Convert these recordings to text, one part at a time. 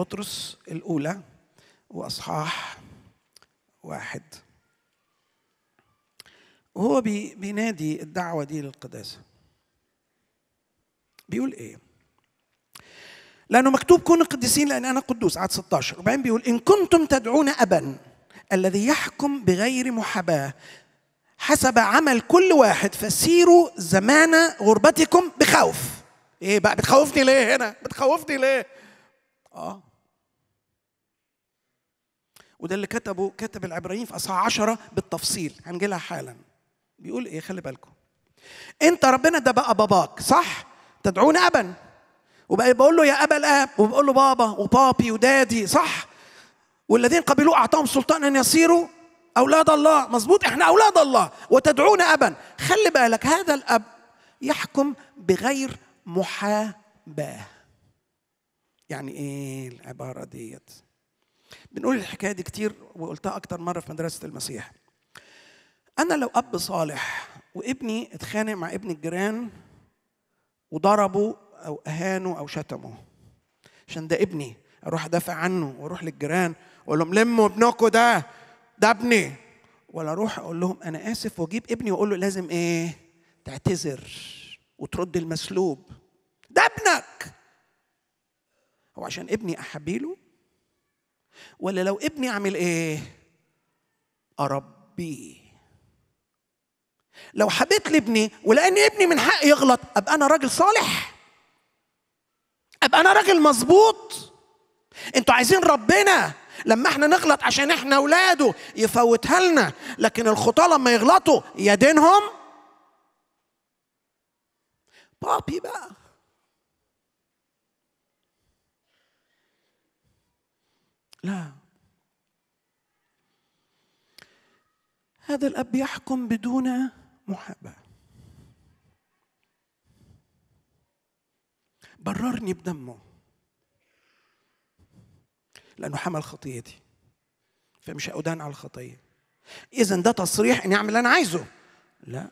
بطرس الأولى وأصحاح واحد وهو بينادي الدعوة دي للقداسة بيقول إيه؟ لأنه مكتوب كونوا قديسين لأن أنا قدوس عدد 16 وبعدين بيقول إن كنتم تدعون أبا الذي يحكم بغير محاباة حسب عمل كل واحد فسيروا زمان غربتكم بخوف ايه بقى بتخوفني ليه هنا بتخوفني ليه اه وده اللي كتبه كتب العبرانيين في اصحاح 10 بالتفصيل هنجي لها حالا بيقول ايه خلي بالكم انت ربنا ده بقى باباك صح تدعون ابا وبقى بقول له يا ابا الاب وبقول له بابا وبابي ودادي صح والذين قبلوه اعطاهم سلطان ان يصيروا اولاد الله مظبوط احنا اولاد الله وتدعون ابا خلي بالك هذا الاب يحكم بغير محاباه يعني ايه العباره ديت بنقول الحكايه دي كتير وقلتها اكتر مره في مدرسه المسيح انا لو اب صالح وابني اتخانق مع ابن الجيران وضربه او اهانه او شتمه عشان ده ابني اروح ادافع عنه واروح للجيران واقول لهم لموا ابنكم ده ده ابني ولا اروح اقول لهم انا اسف واجيب ابني واقول له لازم ايه تعتذر وترد المسلوب ده ابنك هو عشان ابني احبيله ولا لو ابني اعمل ايه اربيه لو حبيت لابني ولان ابني من حقي يغلط ابقى انا راجل صالح ابقى انا راجل مظبوط انتوا عايزين ربنا لما احنا نغلط عشان احنا اولاده يفوتها لنا لكن الخطاه لما يغلطوا يدينهم بابي بقى لا هذا الاب يحكم بدون محابه بررني بدمه لانه حمل خطيتي فمش هأدان على الخطيه اذا ده تصريح اني اعمل اللي انا عايزه لا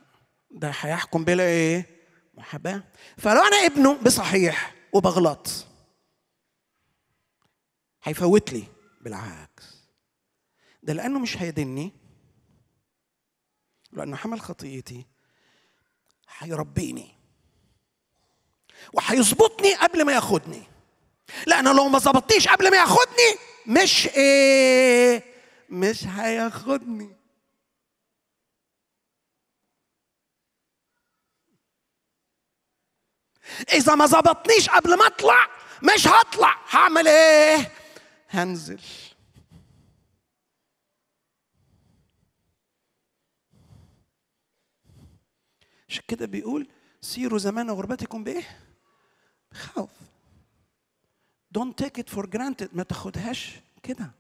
ده هيحكم بلا ايه محاباه فلو انا ابنه بصحيح وبغلط هيفوت لي بالعكس ده لأنه مش هيدني لأنه حمل خطيتي هيربيني وهيظبطني قبل ما ياخدني لان لو ما ظبطنيش قبل ما ياخدني مش إيه مش هياخدني إذا ما ظبطنيش قبل ما أطلع مش هطلع هعمل إيه؟ هنزل عشان كده بيقول سيروا زمان غربتكم بايه؟ بخوف Don't take it for granted ما تاخدهاش كده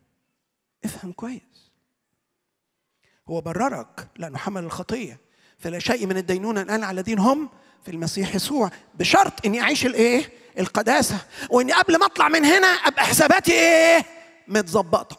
افهم كويس هو بررك لأنه حمل الخطية فلا شيء من الدينونة الآن على الذين هم في المسيح يسوع بشرط إني أعيش الإيه؟ القداسه واني قبل ما اطلع من هنا ابقى حساباتي ايه متظبطه